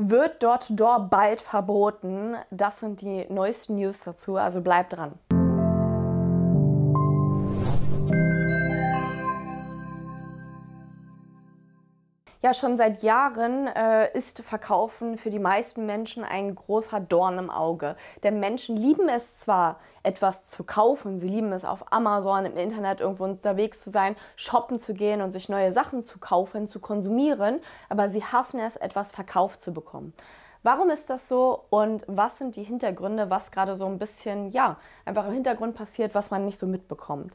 wird dort, dort bald verboten. Das sind die neuesten News dazu, also bleibt dran. Ja, schon seit Jahren äh, ist Verkaufen für die meisten Menschen ein großer Dorn im Auge. Denn Menschen lieben es zwar, etwas zu kaufen, sie lieben es auf Amazon, im Internet irgendwo unterwegs zu sein, shoppen zu gehen und sich neue Sachen zu kaufen, zu konsumieren, aber sie hassen es, etwas verkauft zu bekommen. Warum ist das so und was sind die Hintergründe, was gerade so ein bisschen, ja, einfach im Hintergrund passiert, was man nicht so mitbekommt?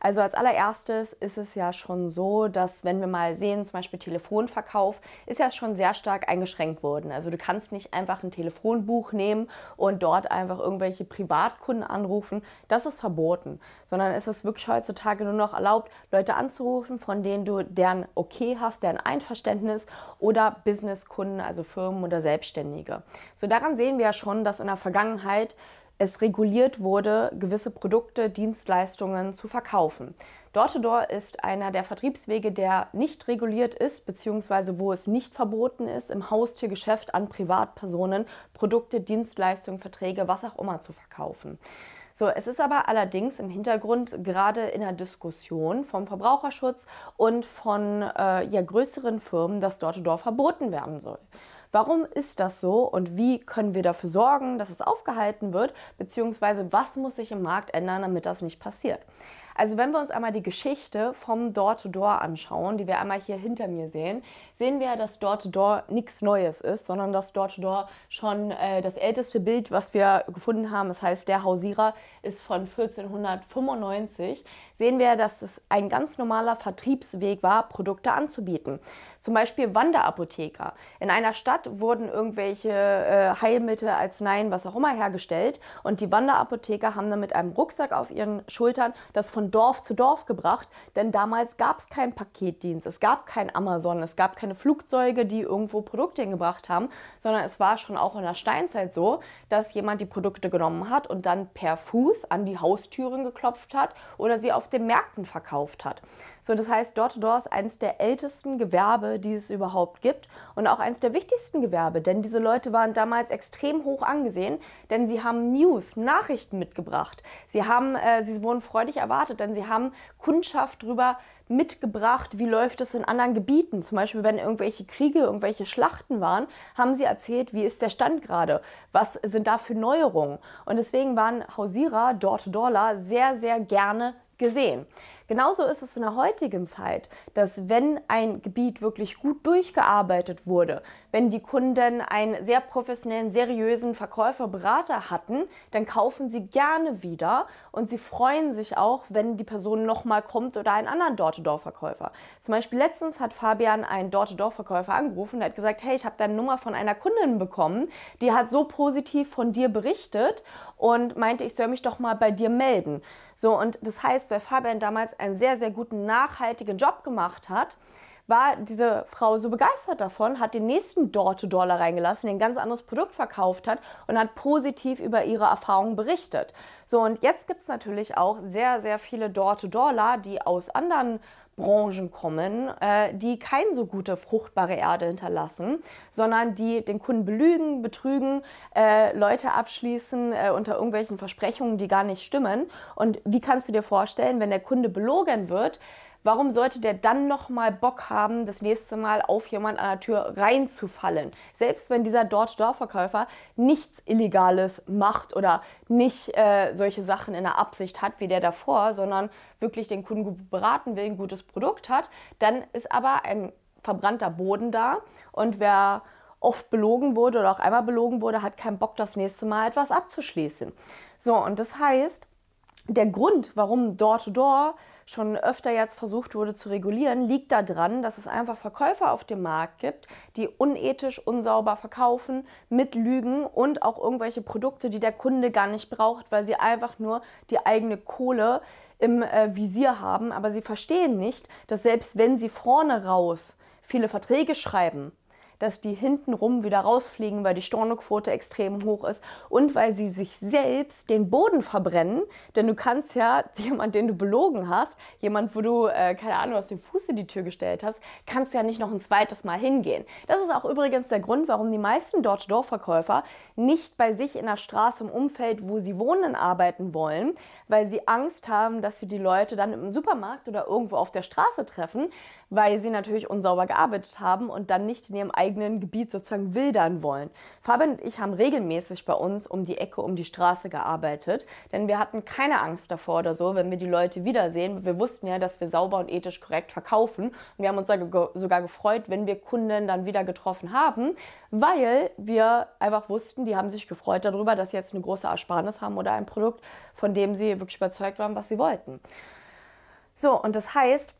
Also als allererstes ist es ja schon so, dass wenn wir mal sehen, zum Beispiel Telefonverkauf, ist ja schon sehr stark eingeschränkt worden. Also du kannst nicht einfach ein Telefonbuch nehmen und dort einfach irgendwelche Privatkunden anrufen. Das ist verboten, sondern es ist wirklich heutzutage nur noch erlaubt, Leute anzurufen, von denen du deren Okay hast, deren Einverständnis oder Businesskunden, also Firmen oder Selbstständige. So daran sehen wir ja schon, dass in der Vergangenheit es reguliert wurde, gewisse Produkte, Dienstleistungen zu verkaufen. Door-to-Door -door ist einer der Vertriebswege, der nicht reguliert ist, beziehungsweise wo es nicht verboten ist, im Haustiergeschäft an Privatpersonen Produkte, Dienstleistungen, Verträge, was auch immer zu verkaufen. So, es ist aber allerdings im Hintergrund gerade in der Diskussion vom Verbraucherschutz und von äh, ja, größeren Firmen, dass Door-to-Door -door verboten werden soll. Warum ist das so und wie können wir dafür sorgen, dass es aufgehalten wird, beziehungsweise was muss sich im Markt ändern, damit das nicht passiert? Also wenn wir uns einmal die Geschichte vom Door-to-Door -Door anschauen, die wir einmal hier hinter mir sehen, sehen wir, dass Door-to-Door nichts Neues ist, sondern dass Door-to-Door -Door schon äh, das älteste Bild, was wir gefunden haben, das heißt der Hausierer, ist von 1495, sehen wir, dass es ein ganz normaler Vertriebsweg war, Produkte anzubieten. Zum Beispiel Wanderapotheker. In einer Stadt wurden irgendwelche äh, Heilmittel, Arzneien, was auch immer hergestellt und die Wanderapotheker haben dann mit einem Rucksack auf ihren Schultern das von Dorf zu Dorf gebracht, denn damals gab es keinen Paketdienst, es gab kein Amazon, es gab keine Flugzeuge, die irgendwo Produkte hingebracht haben, sondern es war schon auch in der Steinzeit so, dass jemand die Produkte genommen hat und dann per Fuß Fuß an die Haustüren geklopft hat oder sie auf den Märkten verkauft hat. So, das heißt, door to -Door ist eines der ältesten Gewerbe, die es überhaupt gibt und auch eines der wichtigsten Gewerbe, denn diese Leute waren damals extrem hoch angesehen, denn sie haben News, Nachrichten mitgebracht. Sie haben, äh, sie wurden freudig erwartet, denn sie haben Kundschaft darüber mitgebracht, wie läuft es in anderen Gebieten. Zum Beispiel, wenn irgendwelche Kriege, irgendwelche Schlachten waren, haben sie erzählt, wie ist der Stand gerade, was sind da für Neuerungen. Und deswegen waren Hausierer, dort dorla sehr, sehr gerne gesehen. Genauso ist es in der heutigen Zeit, dass wenn ein Gebiet wirklich gut durchgearbeitet wurde, wenn die Kunden einen sehr professionellen, seriösen Verkäufer, Berater hatten, dann kaufen sie gerne wieder und sie freuen sich auch, wenn die Person nochmal kommt oder einen anderen Dorte-Dorf-Verkäufer. Zum Beispiel letztens hat Fabian einen Dorte-Dorf-Verkäufer angerufen, der hat gesagt, hey, ich habe deine Nummer von einer Kundin bekommen, die hat so positiv von dir berichtet und meinte, ich soll mich doch mal bei dir melden. So, und das heißt, weil Fabian damals damals einen sehr, sehr guten, nachhaltigen Job gemacht hat, war diese Frau so begeistert davon, hat den nächsten dorte dollar reingelassen, den ein ganz anderes Produkt verkauft hat und hat positiv über ihre Erfahrungen berichtet. So, und jetzt gibt es natürlich auch sehr, sehr viele dorte dollar die aus anderen Branchen kommen, äh, die keine so gute fruchtbare Erde hinterlassen, sondern die den Kunden belügen, betrügen, äh, Leute abschließen äh, unter irgendwelchen Versprechungen, die gar nicht stimmen. Und wie kannst du dir vorstellen, wenn der Kunde belogen wird, warum sollte der dann nochmal Bock haben, das nächste Mal auf jemand an der Tür reinzufallen? Selbst wenn dieser dort verkäufer nichts Illegales macht oder nicht äh, solche Sachen in der Absicht hat wie der davor, sondern wirklich den Kunden gut beraten will, ein gutes Produkt hat, dann ist aber ein verbrannter Boden da und wer oft belogen wurde oder auch einmal belogen wurde, hat keinen Bock, das nächste Mal etwas abzuschließen. So, und das heißt, der Grund, warum Door-to-Door -Door schon öfter jetzt versucht wurde zu regulieren, liegt daran, dass es einfach Verkäufer auf dem Markt gibt, die unethisch, unsauber verkaufen, mit Lügen und auch irgendwelche Produkte, die der Kunde gar nicht braucht, weil sie einfach nur die eigene Kohle im äh, Visier haben. Aber sie verstehen nicht, dass selbst wenn sie vorne raus viele Verträge schreiben, dass die hintenrum wieder rausfliegen, weil die Stornoquote extrem hoch ist und weil sie sich selbst den Boden verbrennen. Denn du kannst ja jemand, den du belogen hast, jemand, wo du, äh, keine Ahnung, aus dem Fuß in die Tür gestellt hast, kannst ja nicht noch ein zweites Mal hingehen. Das ist auch übrigens der Grund, warum die meisten door door verkäufer nicht bei sich in der Straße im Umfeld, wo sie wohnen, arbeiten wollen, weil sie Angst haben, dass sie die Leute dann im Supermarkt oder irgendwo auf der Straße treffen, weil sie natürlich unsauber gearbeitet haben und dann nicht in ihrem eigenen eigenen Gebiet sozusagen wildern wollen. Fabian und ich haben regelmäßig bei uns um die Ecke, um die Straße gearbeitet, denn wir hatten keine Angst davor oder so, wenn wir die Leute wiedersehen. Wir wussten ja, dass wir sauber und ethisch korrekt verkaufen. Und wir haben uns sogar gefreut, wenn wir Kunden dann wieder getroffen haben, weil wir einfach wussten, die haben sich gefreut darüber, dass sie jetzt eine große Ersparnis haben oder ein Produkt, von dem sie wirklich überzeugt waren, was sie wollten. So, und das heißt,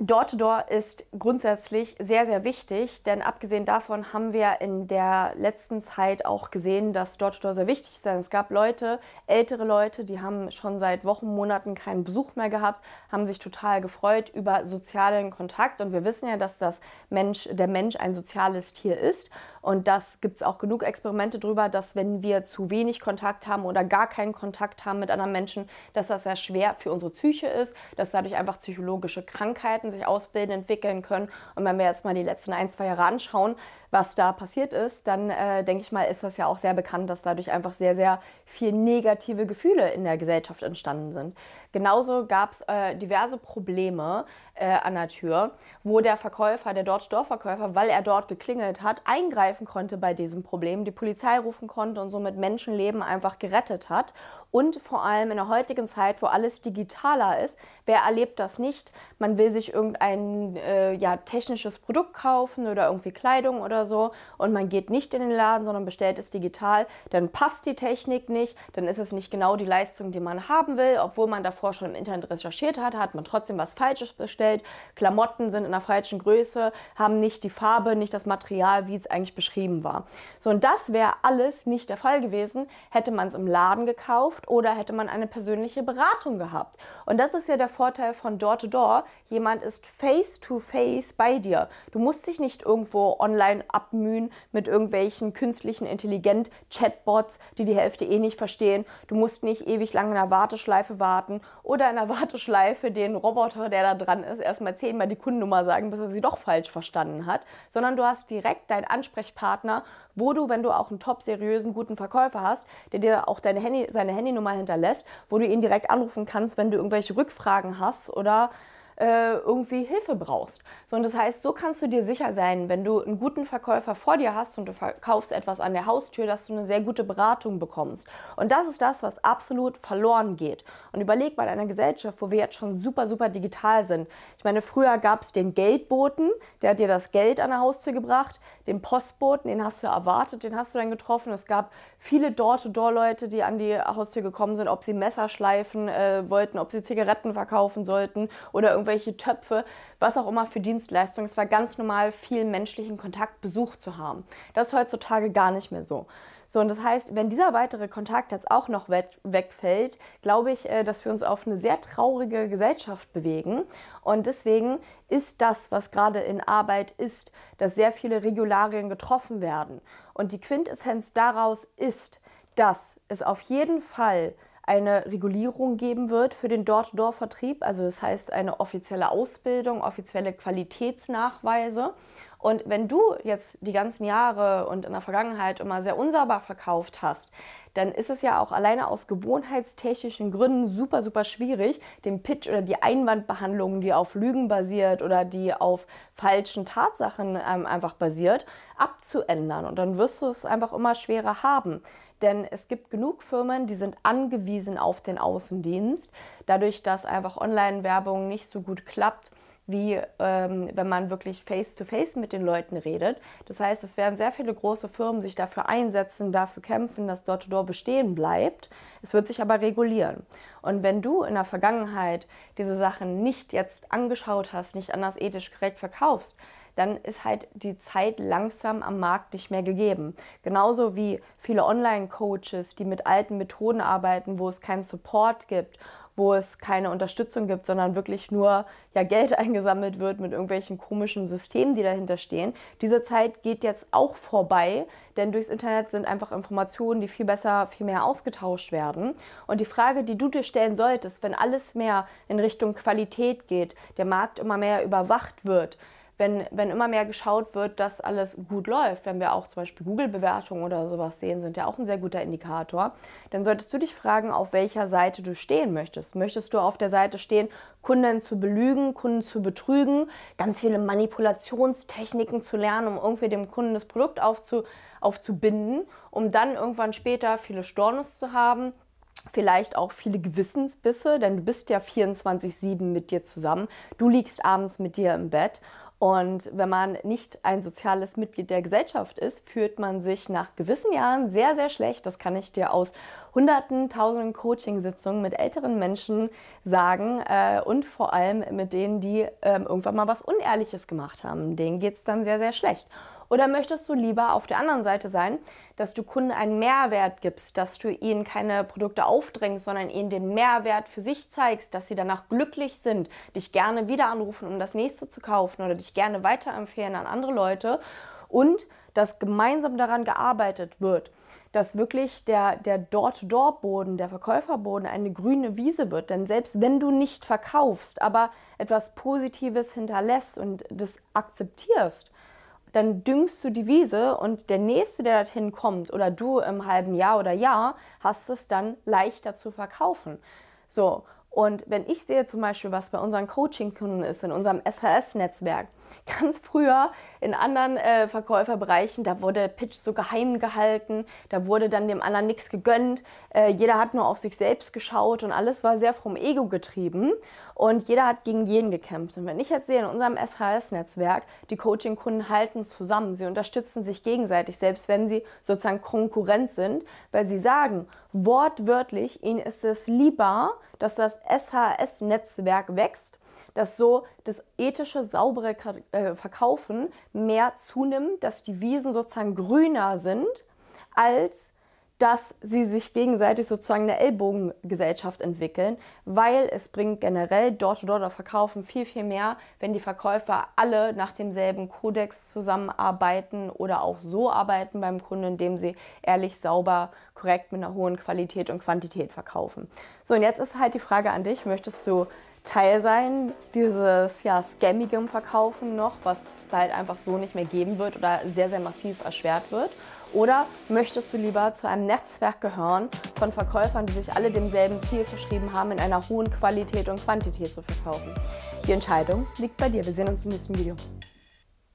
Door-to-Door ist grundsätzlich sehr, sehr wichtig, denn abgesehen davon haben wir in der letzten Zeit auch gesehen, dass Door-to-Door sehr wichtig ist. Es gab Leute, ältere Leute, die haben schon seit Wochen, Monaten keinen Besuch mehr gehabt, haben sich total gefreut über sozialen Kontakt. Und wir wissen ja, dass das Mensch, der Mensch ein soziales Tier ist. Und das gibt es auch genug Experimente drüber, dass wenn wir zu wenig Kontakt haben oder gar keinen Kontakt haben mit anderen Menschen, dass das sehr schwer für unsere Psyche ist, dass dadurch einfach psychologische Krankheiten Fähigkeiten sich ausbilden, entwickeln können. Und wenn wir jetzt mal die letzten ein, zwei Jahre anschauen, was da passiert ist, dann äh, denke ich mal, ist das ja auch sehr bekannt, dass dadurch einfach sehr, sehr viel negative Gefühle in der Gesellschaft entstanden sind. Genauso gab es äh, diverse Probleme äh, an der Tür, wo der Verkäufer, der dort Dorfverkäufer, weil er dort geklingelt hat, eingreifen konnte bei diesem Problem, die Polizei rufen konnte und somit Menschenleben einfach gerettet hat. Und vor allem in der heutigen Zeit, wo alles digitaler ist, wer erlebt das nicht? Man will sich irgendein äh, ja, technisches Produkt kaufen oder irgendwie Kleidung oder oder so und man geht nicht in den Laden, sondern bestellt es digital, dann passt die Technik nicht, dann ist es nicht genau die Leistung, die man haben will, obwohl man davor schon im Internet recherchiert hat, hat man trotzdem was Falsches bestellt, Klamotten sind in der falschen Größe, haben nicht die Farbe, nicht das Material, wie es eigentlich beschrieben war. So, und das wäre alles nicht der Fall gewesen, hätte man es im Laden gekauft oder hätte man eine persönliche Beratung gehabt. Und das ist ja der Vorteil von Door-to-Door. -Door. Jemand ist face-to-face -face bei dir. Du musst dich nicht irgendwo online abmühen mit irgendwelchen künstlichen Intelligent-Chatbots, die die Hälfte eh nicht verstehen. Du musst nicht ewig lange in einer Warteschleife warten oder in der Warteschleife den Roboter, der da dran ist, erstmal zehnmal die Kundennummer sagen, bis er sie doch falsch verstanden hat, sondern du hast direkt deinen Ansprechpartner, wo du, wenn du auch einen top seriösen, guten Verkäufer hast, der dir auch deine Handy, seine Handynummer hinterlässt, wo du ihn direkt anrufen kannst, wenn du irgendwelche Rückfragen hast oder äh, irgendwie Hilfe brauchst. So, und das heißt, so kannst du dir sicher sein, wenn du einen guten Verkäufer vor dir hast und du verkaufst etwas an der Haustür, dass du eine sehr gute Beratung bekommst. Und das ist das, was absolut verloren geht. Und überleg mal in einer Gesellschaft, wo wir jetzt schon super, super digital sind. Ich meine, früher gab es den Geldboten, der hat dir das Geld an der Haustür gebracht, den Postboten, den hast du erwartet, den hast du dann getroffen. Es gab viele Door-to-Door-Leute, die an die Haustür gekommen sind, ob sie Messer schleifen äh, wollten, ob sie Zigaretten verkaufen sollten oder irgendwas irgendwelche Töpfe, was auch immer für Dienstleistungen. Es war ganz normal, viel menschlichen Kontakt, Besuch zu haben. Das ist heutzutage gar nicht mehr so. So, und das heißt, wenn dieser weitere Kontakt jetzt auch noch wegfällt, glaube ich, äh, dass wir uns auf eine sehr traurige Gesellschaft bewegen. Und deswegen ist das, was gerade in Arbeit ist, dass sehr viele Regularien getroffen werden. Und die Quintessenz daraus ist, dass es auf jeden Fall eine Regulierung geben wird für den Door-to-Door-Vertrieb. Also das heißt eine offizielle Ausbildung, offizielle Qualitätsnachweise. Und wenn du jetzt die ganzen Jahre und in der Vergangenheit immer sehr unsauber verkauft hast, dann ist es ja auch alleine aus gewohnheitstechnischen Gründen super, super schwierig, den Pitch oder die Einwandbehandlung, die auf Lügen basiert oder die auf falschen Tatsachen ähm, einfach basiert, abzuändern. Und dann wirst du es einfach immer schwerer haben. Denn es gibt genug Firmen, die sind angewiesen auf den Außendienst. Dadurch, dass einfach Online-Werbung nicht so gut klappt, wie ähm, wenn man wirklich face-to-face -face mit den Leuten redet. Das heißt, es werden sehr viele große Firmen sich dafür einsetzen, dafür kämpfen, dass Door-to-Door -Door bestehen bleibt. Es wird sich aber regulieren. Und wenn du in der Vergangenheit diese Sachen nicht jetzt angeschaut hast, nicht anders ethisch korrekt verkaufst, dann ist halt die Zeit langsam am Markt nicht mehr gegeben. Genauso wie viele Online-Coaches, die mit alten Methoden arbeiten, wo es keinen Support gibt, wo es keine Unterstützung gibt, sondern wirklich nur ja, Geld eingesammelt wird mit irgendwelchen komischen Systemen, die dahinter stehen. Diese Zeit geht jetzt auch vorbei, denn durchs Internet sind einfach Informationen, die viel besser, viel mehr ausgetauscht werden. Und die Frage, die du dir stellen solltest, wenn alles mehr in Richtung Qualität geht, der Markt immer mehr überwacht wird, wenn, wenn immer mehr geschaut wird, dass alles gut läuft, wenn wir auch zum Beispiel Google-Bewertungen oder sowas sehen, sind ja auch ein sehr guter Indikator, dann solltest du dich fragen, auf welcher Seite du stehen möchtest. Möchtest du auf der Seite stehen, Kunden zu belügen, Kunden zu betrügen, ganz viele Manipulationstechniken zu lernen, um irgendwie dem Kunden das Produkt aufzu, aufzubinden, um dann irgendwann später viele Stornos zu haben, vielleicht auch viele Gewissensbisse, denn du bist ja 24-7 mit dir zusammen. Du liegst abends mit dir im Bett und wenn man nicht ein soziales Mitglied der Gesellschaft ist, fühlt man sich nach gewissen Jahren sehr, sehr schlecht. Das kann ich dir aus hunderten, tausenden Coaching-Sitzungen mit älteren Menschen sagen äh, und vor allem mit denen, die äh, irgendwann mal was Unehrliches gemacht haben. Denen geht es dann sehr, sehr schlecht. Oder möchtest du lieber auf der anderen Seite sein, dass du Kunden einen Mehrwert gibst, dass du ihnen keine Produkte aufdrängst, sondern ihnen den Mehrwert für sich zeigst, dass sie danach glücklich sind, dich gerne wieder anrufen, um das nächste zu kaufen oder dich gerne weiterempfehlen an andere Leute und dass gemeinsam daran gearbeitet wird, dass wirklich der, der Dort-Dort-Boden, der Verkäuferboden eine grüne Wiese wird. Denn selbst wenn du nicht verkaufst, aber etwas Positives hinterlässt und das akzeptierst, dann düngst du die Wiese und der Nächste, der dorthin kommt oder du im halben Jahr oder Jahr, hast es dann leichter zu verkaufen. So, und wenn ich sehe zum Beispiel, was bei unseren Coaching-Kunden ist, in unserem SHS-Netzwerk, ganz früher in anderen äh, Verkäuferbereichen, da wurde der Pitch so geheim gehalten, da wurde dann dem anderen nichts gegönnt, äh, jeder hat nur auf sich selbst geschaut und alles war sehr vom Ego getrieben und jeder hat gegen jeden gekämpft. Und wenn ich jetzt sehe, in unserem SHS-Netzwerk, die Coaching-Kunden halten zusammen, sie unterstützen sich gegenseitig, selbst wenn sie sozusagen Konkurrent sind, weil sie sagen, wortwörtlich, ihnen ist es lieber, dass das SHS-Netzwerk wächst, dass so das ethische, saubere äh, Verkaufen mehr zunimmt, dass die Wiesen sozusagen grüner sind, als dass sie sich gegenseitig sozusagen eine Ellbogengesellschaft entwickeln, weil es bringt generell Door-to-Door-Verkaufen viel, viel mehr, wenn die Verkäufer alle nach demselben Kodex zusammenarbeiten oder auch so arbeiten beim Kunden, indem sie ehrlich, sauber, korrekt mit einer hohen Qualität und Quantität verkaufen. So, und jetzt ist halt die Frage an dich, möchtest du Teil sein dieses ja, scammigem Verkaufen noch, was halt einfach so nicht mehr geben wird oder sehr, sehr massiv erschwert wird? Oder möchtest du lieber zu einem Netzwerk gehören von Verkäufern, die sich alle demselben Ziel verschrieben haben, in einer hohen Qualität und Quantität zu verkaufen? Die Entscheidung liegt bei dir. Wir sehen uns im nächsten Video.